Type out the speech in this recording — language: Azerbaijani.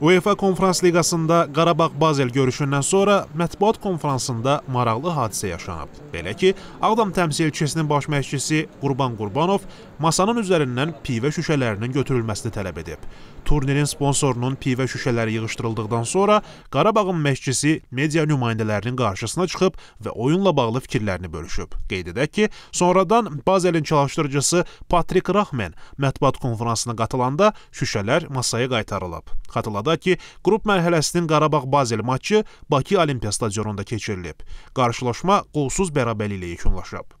UEFA Konfrans Liqasında Qarabağ Bazel görüşündən sonra mətbuat konfransında maraqlı hadisə yaşanıb. Belə ki, Ağdam təmsilçisinin baş məşqçisi Qurban Qurbanov masanın üzərindən pivə şüşələrinin götürülməsini tələb edib. Turnirin sponsorunun pivə şüşələri yığışdırıldıqdan sonra Qarabağın məşqçisi media nümayəndələrinin qarşısına çıxıb və oyunla bağlı fikirlərini bölüşüb. Qeyd edək ki, sonradan Bazelin çalışdırıcısı Patrik Rahmen mətbuat konfransına qatılanda şüşələr masaya qaytarılıb. Xatırladıq xatırladaq ki, qrup mərhələsinin Qarabağ-Bazel matçı Bakı Olimpiya stadionunda keçirilib. Qarşılaşma qolsuz bərabərliklə yekunlaşıb.